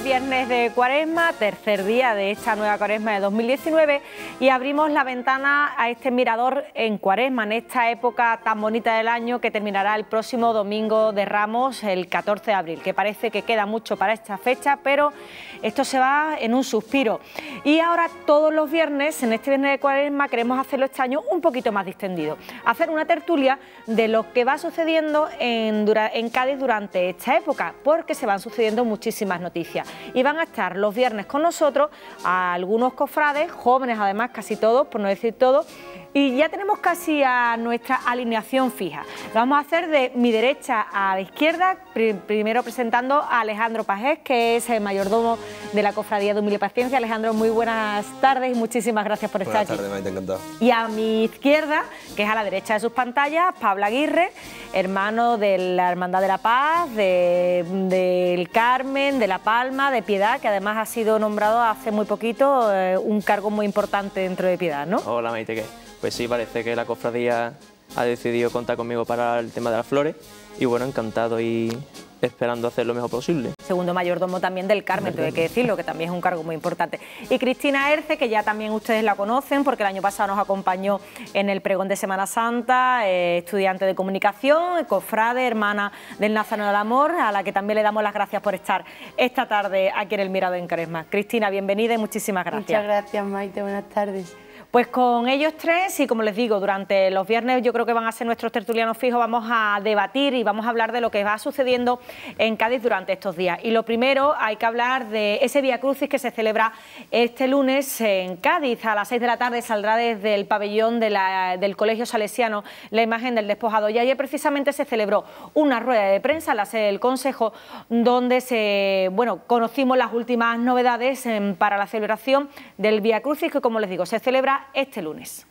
Este viernes de cuaresma, tercer día de esta nueva cuaresma de 2019 y abrimos la ventana a este mirador en cuaresma, en esta época tan bonita del año que terminará el próximo domingo de Ramos, el 14 de abril, que parece que queda mucho para esta fecha, pero esto se va en un suspiro. Y ahora todos los viernes, en este viernes de cuaresma, queremos hacerlo este año un poquito más distendido, hacer una tertulia de lo que va sucediendo en Cádiz durante esta época, porque se van sucediendo muchísimas noticias y van a estar los viernes con nosotros algunos cofrades, jóvenes además, casi todos, por no decir todos, y ya tenemos casi a nuestra alineación fija. vamos a hacer de mi derecha a la izquierda, primero presentando a Alejandro Pajés, que es el mayordomo de la Cofradía de Humilde Paciencia. Alejandro, muy buenas tardes y muchísimas gracias por buenas estar tardes, aquí. ha encantado. Y a mi izquierda, que es a la derecha de sus pantallas, Pablo Aguirre, hermano de la Hermandad de la Paz, del Carmen, de La Palma, de Piedad, que además ha sido nombrado hace muy poquito eh, un cargo muy importante dentro de Piedad, ¿no? Hola, Maite, pues sí, parece que la cofradía ha decidido contar conmigo para el tema de las flores y bueno, encantado y esperando hacer lo mejor posible. Segundo mayordomo también del Carmen, tengo que decirlo, que también es un cargo muy importante. Y Cristina Erce, que ya también ustedes la conocen, porque el año pasado nos acompañó en el pregón de Semana Santa, eh, estudiante de comunicación, cofrade, hermana del Nazareno del Amor, a la que también le damos las gracias por estar esta tarde aquí en el Mirado en Cresma. Cristina, bienvenida y muchísimas gracias. Muchas gracias, Maite, buenas tardes. Pues con ellos tres y como les digo, durante los viernes yo creo que van a ser nuestros tertulianos fijos, vamos a debatir y vamos a hablar de lo que va sucediendo en Cádiz durante estos días. Y lo primero hay que hablar de ese Vía Crucis que se celebra este lunes en Cádiz. A las seis de la tarde saldrá desde el pabellón del Colegio Salesiano la imagen del despojado. Y ayer precisamente se celebró una rueda de prensa, la sede del Consejo, donde se, bueno, conocimos las últimas novedades em, para la celebración del vía Crucis, que como les digo, se celebra este lunes.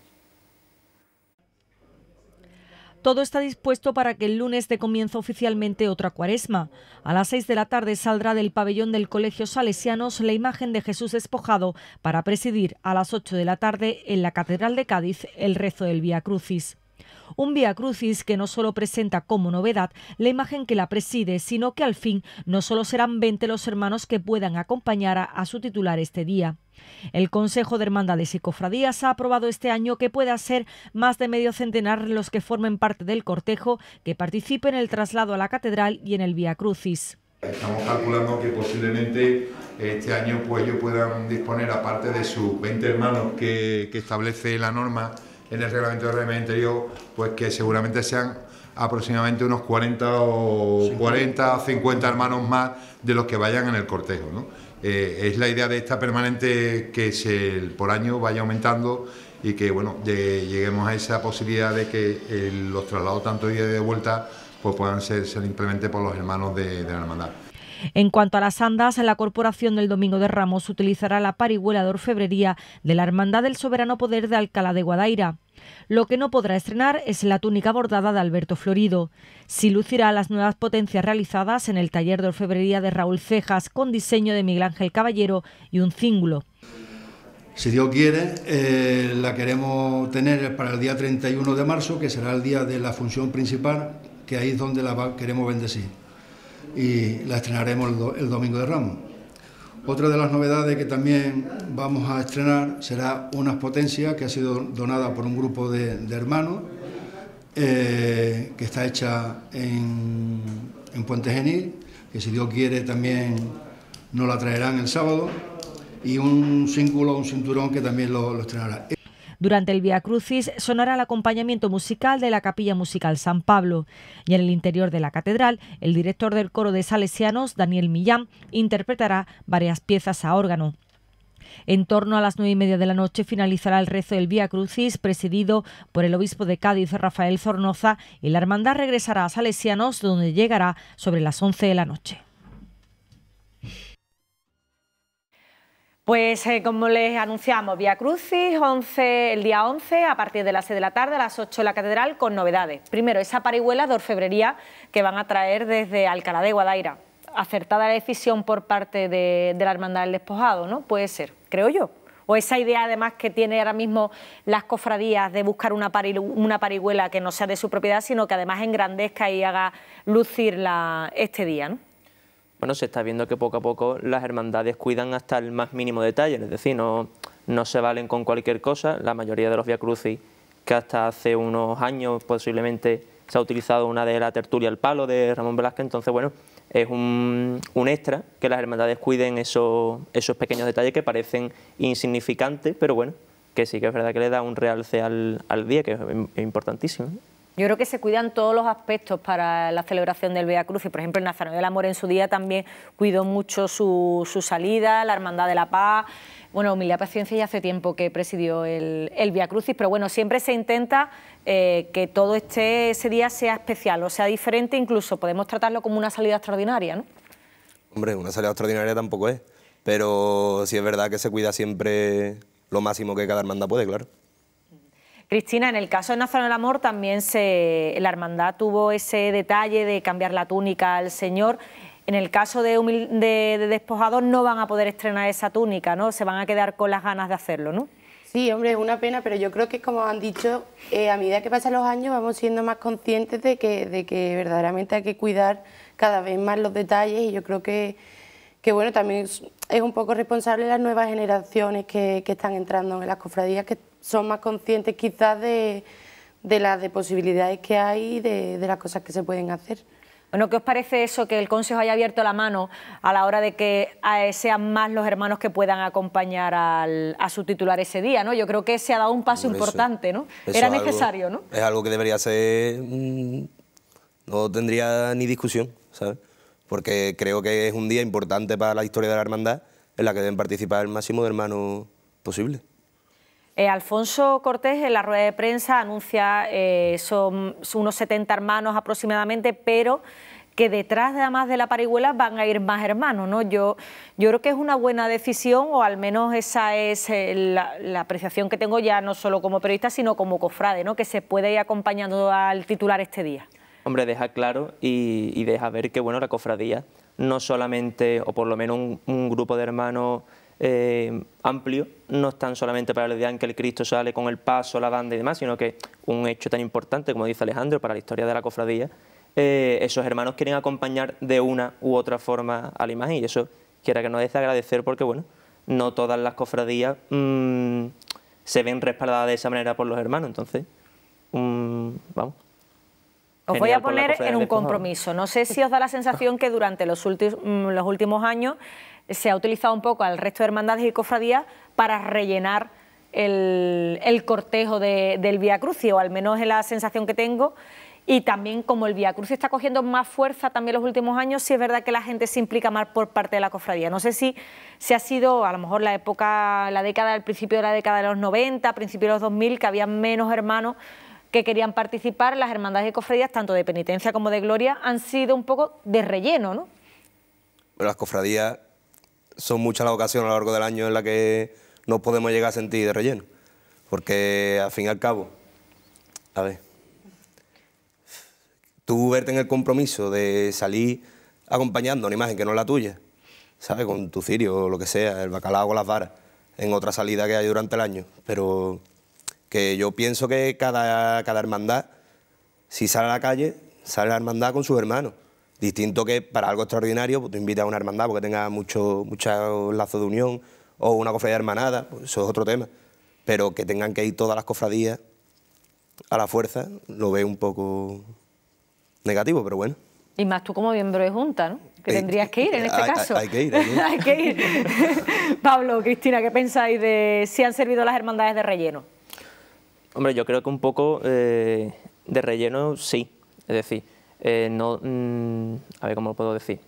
Todo está dispuesto para que el lunes de comienzo oficialmente otra cuaresma. A las 6 de la tarde saldrá del pabellón del Colegio Salesianos la imagen de Jesús despojado para presidir a las 8 de la tarde en la Catedral de Cádiz el rezo del Vía Crucis. Un Via Crucis que no solo presenta como novedad la imagen que la preside, sino que al fin no solo serán 20 los hermanos que puedan acompañar a, su titular este día. El Consejo de Hermandades y Cofradías ha aprobado este año que pueda ser más de medio centenar los que formen parte del cortejo que participe en el traslado a la catedral y en el via Crucis. Estamos calculando que posiblemente este año pues ellos puedan disponer, aparte de sus 20 hermanos que establece la norma, en el reglamento de régimen interior, pues que seguramente sean aproximadamente unos 40 o 50. 50 hermanos más de los que vayan en el cortejo. Eh, es la idea de esta permanente que por año vaya aumentando y que bueno lleguemos a esa posibilidad de que eh, los traslados tanto de ida y de vuelta pues puedan ser, ser simplemente por los hermanos de la hermandad. En cuanto a las andas, la corporación del Domingo de Ramos utilizará la parihuela de orfebrería de la Hermandad del Soberano Poder de Alcalá de Guadaira. Lo que no podrá estrenar es la túnica bordada de Alberto Florido. Si lucirá las nuevas potencias realizadas en el taller de orfebrería de Raúl Cejas con diseño de Miguel Ángel Caballero y un cíngulo. Si Dios quiere, eh, la queremos tener para el día 31 de marzo, que será el día de la función principal, que ahí es donde la queremos bendecir y la estrenaremos el, domingo de Ramos. Otra de las novedades que también vamos a estrenar será una potencia que ha sido donada por un grupo de, hermanos, eh, que está hecha en, Puente Genil, que si Dios quiere también nos la traerán el sábado, y un cínculo, un cinturón que también lo, lo estrenará. Durante el Via Crucis sonará el acompañamiento musical de la Capilla Musical San Pablo y en el interior de la catedral el director del coro de Salesianos, Daniel Millán, interpretará varias piezas a órgano. En torno a las nueve y media de la noche finalizará el rezo del Vía Crucis, presidido por el obispo de Cádiz, Rafael Zornoza, y la hermandad regresará a Salesianos, donde llegará sobre las once de la noche. Pues eh, como les anunciamos, Vía Crucis, el día 11, a partir de las 6 de la tarde, a las 8 en la Catedral, con novedades. Primero, esa parihuela de orfebrería que van a traer desde Alcalá de Guadaira. Acertada la decisión por parte de, la Hermandad del Despojado, ¿no? Puede ser, creo yo o esa idea además que tiene ahora mismo las cofradías de buscar una, parihuela que no sea de su propiedad, sino que además engrandezca y haga lucir este día. ¿no? bueno, se está viendo que poco a poco las hermandades cuidan hasta el más mínimo detalle, es decir, no, no se valen con cualquier cosa, la mayoría de los viacrucis que hasta hace unos años posiblemente se ha utilizado una de la tertulia al palo de Ramón Velázquez, entonces bueno, es un, un, extra que las hermandades cuiden esos, esos pequeños detalles que parecen insignificantes, pero bueno, que sí que es verdad que le da un realce al, al día, que es importantísimo. Yo creo que se cuidan todos los aspectos para la celebración del Via Cruz por ejemplo, el Nazareno del Amor en su día también cuidó mucho su, salida, la Hermandad de la Paz. Bueno, Humildad Paciencia ya hace tiempo que presidió el, el Via Crucis, pero bueno, siempre se intenta eh, que todo este, ese día sea especial o sea diferente, incluso podemos tratarlo como una salida extraordinaria, ¿no? Hombre, una salida extraordinaria tampoco es, pero sí es verdad que se cuida siempre lo máximo que cada hermandad puede, claro. Cristina, en el caso de Nazareno del Amor también se, la hermandad tuvo ese detalle de cambiar la túnica al Señor. En el caso de, despojados no van a poder estrenar esa túnica, ¿no? Se van a quedar con las ganas de hacerlo, ¿no? Sí, hombre, es una pena, pero yo creo que como han dicho, eh, a medida que pasan los años vamos siendo más conscientes de que, de que verdaderamente hay que cuidar cada vez más los detalles y yo creo que que bueno, también es un poco responsable las nuevas generaciones que, están entrando en las cofradías, que son más conscientes quizás de, las de posibilidades que hay de, las cosas que se pueden hacer. Bueno, ¿qué os parece eso que el Consejo haya abierto la mano a la hora de que eh, sean más los hermanos que puedan acompañar al, a su titular ese día? ¿no? Yo creo que se ha dado un paso importante, ¿no? Era necesario, ¿no? Es algo que debería ser... Mm, no tendría ni discusión, ¿sabes? porque creo que es un día importante para la historia de la hermandad en la que deben participar el máximo de hermanos posible. Eh, Alfonso Cortés en la rueda de prensa anuncia eh, son, unos 70 hermanos aproximadamente, pero que detrás de, además de la parihuela van a ir más hermanos. ¿no? Yo, yo creo que es una buena decisión, o al menos esa es eh, la, la, apreciación que tengo ya no solo como periodista, sino como cofrade, ¿no? que se puede ir acompañando al titular este día hombre, deja claro y, deja ver que bueno, la cofradía no solamente, o por lo menos un, grupo de hermanos eh, amplio, no están solamente para el día en que el Cristo sale con el paso, la banda y demás, sino que un hecho tan importante, como dice Alejandro, para la historia de la cofradía, eh, esos hermanos quieren acompañar de una u otra forma a la imagen y eso quiera que no deje agradecer porque, bueno, no todas las cofradías mm, se ven respaldadas de esa manera por los hermanos, entonces, mm, vamos. Os voy a poner en un compromiso. No sé si os da la sensación que durante mm, los últimos, años se ha utilizado un poco al resto de hermandades y cofradías para rellenar el, cortejo del Vía crucio, o al menos es la sensación que tengo. Y también como el Via crucio está cogiendo más fuerza también los últimos años, si es verdad que la gente se implica más por parte de la cofradía. No sé si, se ha sido a lo mejor la época, la década, el principio de la década de los 90, principio de los 2000, que había menos hermanos que querían participar, las hermandades y cofradías, tanto de penitencia como de gloria, han sido un poco de relleno, ¿no? las cofradías son muchas las ocasiones a lo largo del año en las que no podemos llegar a sentir de relleno, porque al fin y al cabo, a ver, tú verte en el compromiso de salir acompañando una imagen que no es la tuya, ¿sabes? Con tu cirio o lo que sea, el bacalao o las varas, en otra salida que hay durante el año, pero que yo pienso que cada, hermandad, si sale a la calle, sale la hermandad con sus hermanos. Distinto que para algo extraordinario pues, te invitas a una hermandad porque tenga muchos lazos de unión o una cofradía hermanada, pues, eso es otro tema. Pero que tengan que ir todas las cofradías a la fuerza, lo veo un poco negativo, pero bueno. Y más tú como miembro de junta, ¿no? Que eh, tendrías que ir en eh, este caso. hay hay que ir. Pablo, Cristina, ¿qué pensáis de si han servido las hermandades de relleno? Hombre, yo creo que un poco eh, de relleno sí. Es decir, eh, no. Mm, a ver cómo lo puedo decir.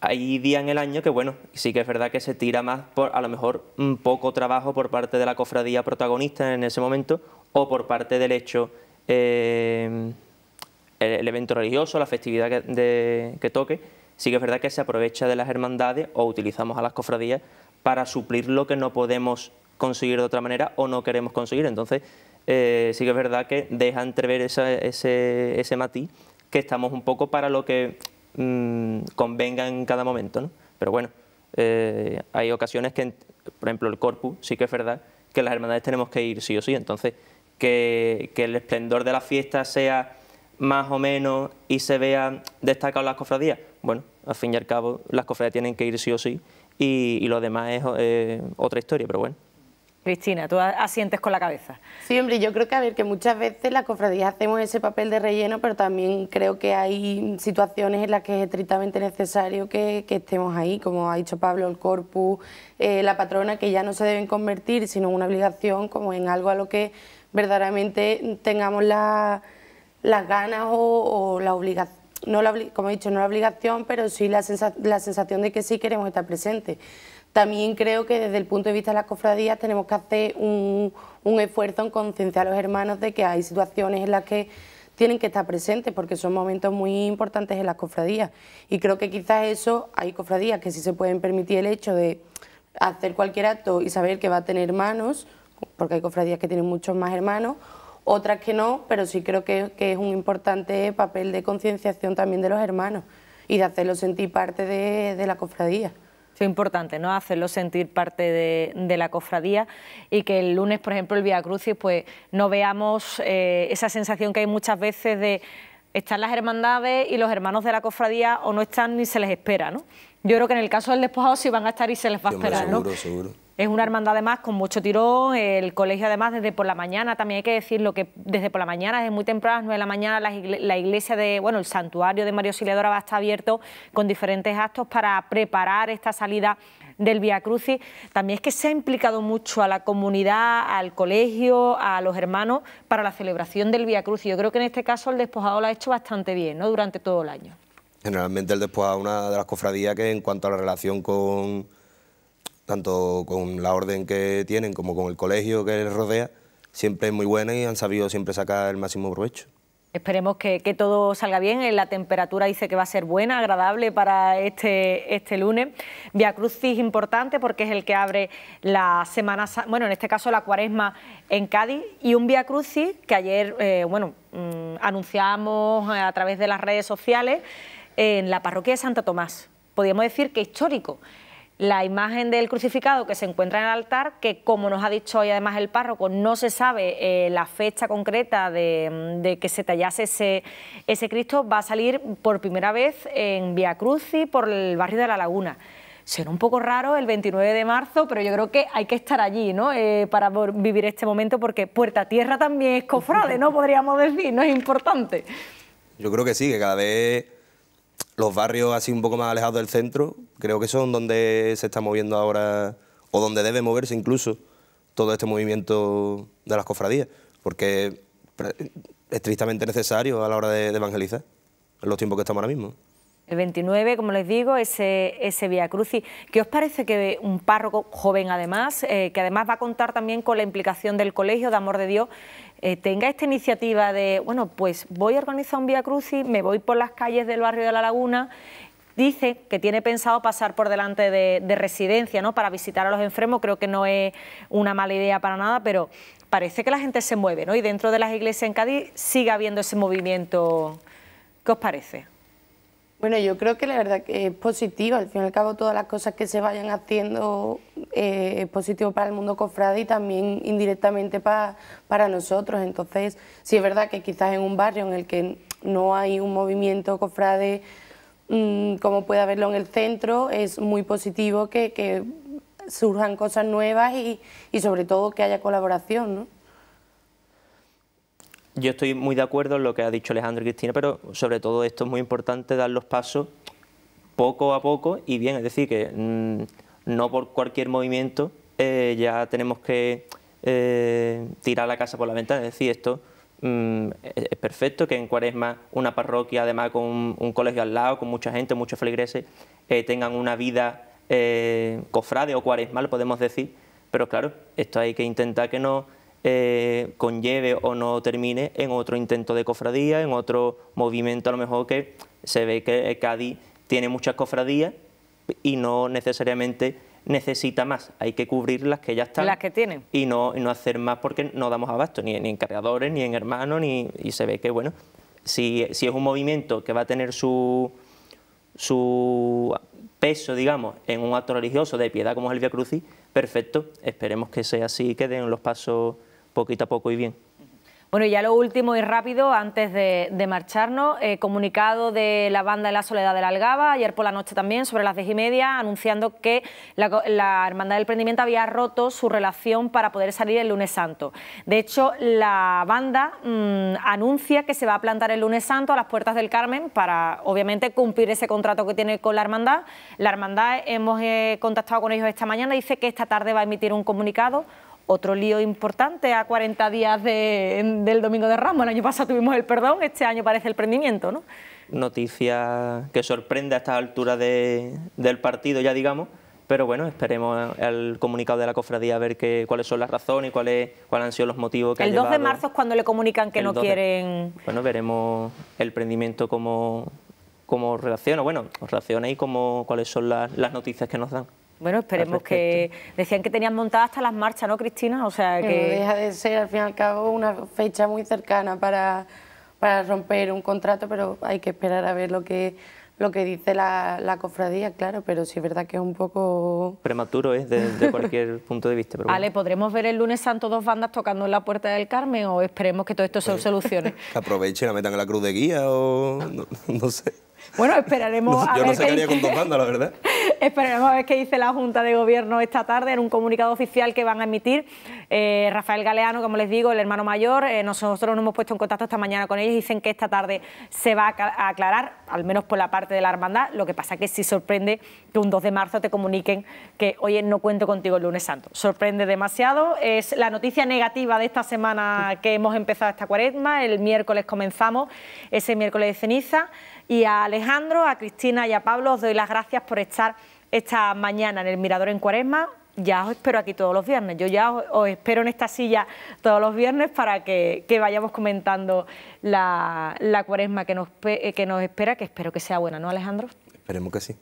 Hay días en el año que, bueno, sí que es verdad que se tira más por a lo mejor un poco trabajo por parte de la cofradía protagonista en ese momento o por parte del hecho, eh, el, evento religioso, la festividad que toque. Sí que es verdad que se aprovecha de las hermandades o utilizamos a las cofradías para suplir lo que no podemos conseguir de otra manera o no queremos conseguir. Entonces, eh, sí que es verdad que deja entrever ese, matiz que estamos un poco para lo que mm, convenga en cada momento. ¿no? Pero bueno, eh, hay ocasiones que, por ejemplo, el corpus, sí que es verdad que las hermandades tenemos que ir sí o sí. Entonces, que, el esplendor de la fiesta sea más o menos y se vea destacado las cofradías. Bueno, al fin y al cabo, las cofradías tienen que ir sí o sí y, lo demás es eh, otra historia, pero bueno. Cristina, tú asientes con la cabeza. Sí, hombre, yo creo que, a ver, que muchas veces las cofradías hacemos ese papel de relleno, pero también creo que hay situaciones en las que es estrictamente necesario que, estemos ahí, como ha dicho Pablo, el corpus, eh, la patrona, que ya no se deben convertir, sino una obligación, como en algo a lo que verdaderamente tengamos las ganas o, la obligación no la, como he dicho, no la obligación, pero sí la, la sensación de que sí queremos estar presentes. También creo que desde el punto de vista de las cofradías tenemos que hacer un, esfuerzo en concienciar a los hermanos de que hay situaciones en las que tienen que estar presentes porque son momentos muy importantes en las cofradías. Y creo que quizás eso, hay cofradías que sí se pueden permitir el hecho de hacer cualquier acto y saber que va a tener hermanos, porque hay cofradías que tienen muchos más hermanos, otras que no, pero sí creo que, es un importante papel de concienciación también de los hermanos y de hacerlos sentir parte de la cofradía es importante, ¿no? Hacerlo sentir parte de, la cofradía y que el lunes, por ejemplo, el Vía Crucis, pues no veamos eh, esa sensación que hay muchas veces de están las hermandades y los hermanos de la cofradía o no están ni se les espera, ¿no? Yo creo que en el caso del despojado sí van a estar y se les va a esperar, ¿no? Seguro. Es una hermandad además con mucho tirón, el colegio además desde por la mañana, también hay que decirlo que desde por la mañana, es muy temprano, a las 9 de la mañana, la, iglesia de, bueno, el santuario de María Auxiliadora va a estar abierto con diferentes actos para preparar esta salida del Via Crucis. También es que se ha implicado mucho a la comunidad, al colegio, a los hermanos para la celebración del Vía Crucis. Yo creo que en este caso el despojado lo ha hecho bastante bien, ¿no? Durante todo el año. Generalmente el despojado es una de las cofradías que en cuanto a la relación con tanto con la orden que tienen como con el colegio que les rodea, siempre es muy buena y han sabido siempre sacar el máximo provecho. Esperemos que, todo salga bien. Eh, la temperatura dice que va a ser buena, agradable para este, este lunes. Via Crucis importante porque es el que abre la semana, bueno, en este caso la cuaresma en Cádiz. Y un Via Crucis que ayer, eh, bueno, mm, anunciamos eh, a través de las redes sociales en la parroquia de Santa Tomás. Podríamos decir que histórico la imagen del crucificado que se encuentra en el altar, que como nos ha dicho hoy además el párroco, no se sabe eh, la fecha concreta de, que se tallase ese, Cristo, va a salir por primera vez en Via Cruci por el barrio de La Laguna. Será un poco raro el 29 de marzo, pero yo creo que hay que estar allí, ¿no? Eh, para vivir este momento, porque Puerta Tierra también es cofrade, ¿no? Podríamos decir, ¿no? Es importante. Yo creo que sí, que cada vez los barrios así un poco más alejados del centro, creo que son donde se está moviendo ahora, o donde debe moverse incluso todo este movimiento de las cofradías, porque es estrictamente necesario a la hora de, evangelizar en los tiempos que estamos ahora mismo. El 29, como les digo, ese, ese Via cruci ¿Qué os parece que un párroco joven, además, eh, que además va a contar también con la implicación del Colegio de Amor de Dios, eh, tenga esta iniciativa de, bueno, pues voy a organizar un Vía Crucis, me voy por las calles del barrio de La Laguna dice que tiene pensado pasar por delante de, de, residencia ¿no? para visitar a los enfermos, creo que no es una mala idea para nada, pero parece que la gente se mueve ¿no? y dentro de las iglesias en Cádiz sigue habiendo ese movimiento. ¿Qué os parece? Bueno, yo creo que la verdad que es positivo. Al fin y al cabo, todas las cosas que se vayan haciendo eh, es positivo para el mundo cofrade y también indirectamente para nosotros. Entonces, sí es verdad que quizás en un barrio en el que no hay un movimiento cofrade mm, como puede haberlo en el centro, es muy positivo que, surjan cosas nuevas y, y sobre todo que haya colaboración, ¿no? yo estoy muy de acuerdo en lo que ha dicho Alejandro y Cristina, pero sobre todo esto es muy importante dar los pasos poco a poco y bien, es decir, que mm, no por cualquier movimiento eh, ya tenemos que eh, tirar la casa por la ventana, es decir, esto mm, es, perfecto, que en Cuaresma una parroquia, además con un, colegio al lado, con mucha gente, muchos feligreses, eh, tengan una vida cofrade o cuaresmal, podemos decir, pero claro, esto hay que intentar que no eh, conlleve o no termine en otro intento de cofradía, en otro movimiento a lo mejor que se ve que Cádiz tiene muchas cofradías y no necesariamente necesita más, hay que cubrir las que ya están. Las que tienen. Y no, no hacer más porque no damos abasto, ni, en cargadores, ni en hermanos, y se ve que, bueno, si, es un movimiento que va a tener su, su peso, digamos, en un acto religioso de piedad como es el Via Crucis, perfecto, esperemos que sea así que den los pasos poquito a poco y bien. Bueno, y ya lo último y rápido, antes de, marcharnos, eh, comunicado de la banda de la Soledad de la Algaba, ayer por la noche también, sobre las diez y media, anunciando que la, Hermandad del Prendimiento había roto su relación para poder salir el lunes santo. De hecho, la banda mm, anuncia que se va a plantar el lunes santo a las puertas del Carmen para, obviamente, cumplir ese contrato que tiene con la Hermandad. La Hermandad, hemos eh, contactado con ellos esta mañana, dice que esta tarde va a emitir un comunicado otro lío importante a 40 días de, del Domingo de Ramos. El año pasado tuvimos el perdón, este año parece el prendimiento, ¿no? Noticia que sorprende a esta altura de, del partido, ya digamos. Pero bueno, esperemos al comunicado de la cofradía a ver que, cuáles son las razones y cuáles, cuáles han sido los motivos que El 2 de marzo es cuando le comunican que no quieren... Bueno, veremos el prendimiento como, como relaciona, bueno, reacciona y como, cuáles son las noticias que nos dan. Bueno, esperemos que... Decían que tenían montadas hasta las marchas, ¿no, Cristina? O sea, que... deja de ser, al fin y al cabo, una fecha muy cercana para, romper un contrato, pero hay que esperar a ver lo que lo que dice la, cofradía, claro, pero sí es verdad que es un poco... Prematuro es ¿eh? desde cualquier punto de vista. Vale, ¿podremos ver el lunes santo dos bandas tocando en la Puerta del Carmen o esperemos que todo esto pues, soluciones? solucione? Que aprovechen, la metan en la cruz de guía o no, sé. Bueno, esperaremos a Yo no con dos bandas, la verdad. Esperemos a ver qué dice la Junta de Gobierno esta tarde en un comunicado oficial que van a emitir. Eh, Rafael Galeano, como les digo, el hermano mayor, eh, nosotros nos hemos puesto en contacto esta mañana con ellos. Dicen que esta tarde se va a aclarar, al menos por la parte de la hermandad. Lo que pasa que sí sorprende que un 2 de marzo te comuniquen que, hoy no cuento contigo el lunes santo. Sorprende demasiado. Es la noticia negativa de esta semana que hemos empezado esta cuaresma. El miércoles comenzamos, ese miércoles de ceniza. Y a Alejandro, a Cristina y a Pablo os doy las gracias por estar esta mañana en el Mirador en Cuaresma. Ya os espero aquí todos los viernes. Yo ya os, espero en esta silla todos los viernes para que, vayamos comentando la, cuaresma que nos, eh, nos espera, que espero que sea buena, ¿no, Alejandro? Esperemos que sí.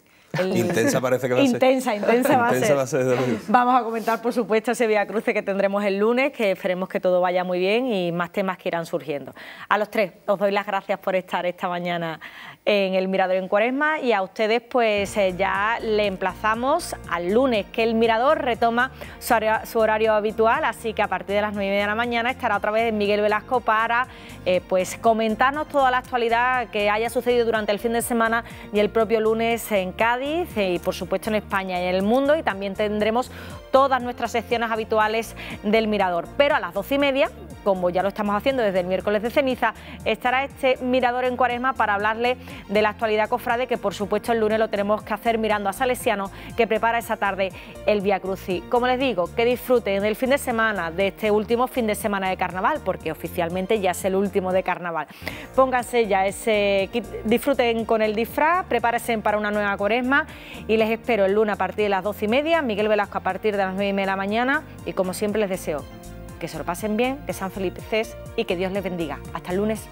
Intensa parece que va a ser. Intensa, intensa va a ser. Va a ser Vamos a comentar, por supuesto, ese Vía Cruce que tendremos el lunes, que esperemos que todo vaya muy bien y más temas que irán surgiendo. A los tres, os doy las gracias por estar esta mañana en el Mirador en Cuaresma y a ustedes pues eh, ya le emplazamos al lunes que el Mirador retoma su horario, habitual, así que a partir de las 9 de la mañana estará otra vez Miguel Velasco para eh, pues comentarnos toda la actualidad que haya sucedido durante el fin de semana y el propio lunes en Cádiz y por supuesto en España y en el mundo y también tendremos todas nuestras secciones habituales del Mirador. Pero a las 12 y media como ya lo estamos haciendo desde el miércoles de ceniza, estará este mirador en cuaresma para hablarle de la actualidad cofrade, que por supuesto el lunes lo tenemos que hacer mirando a Salesiano, que prepara esa tarde el Via Crucis. Como les digo, que disfruten el fin de semana, de este último fin de semana de carnaval, porque oficialmente ya es el último de carnaval. Pónganse ya ese disfruten con el disfraz, prepárense para una nueva cuaresma y les espero el lunes a partir de las 12 y media, Miguel Velasco a partir de las 9 y media de la mañana y como siempre les deseo que sorpasen bien, que San Felipe y que Dios les bendiga. Hasta lunes.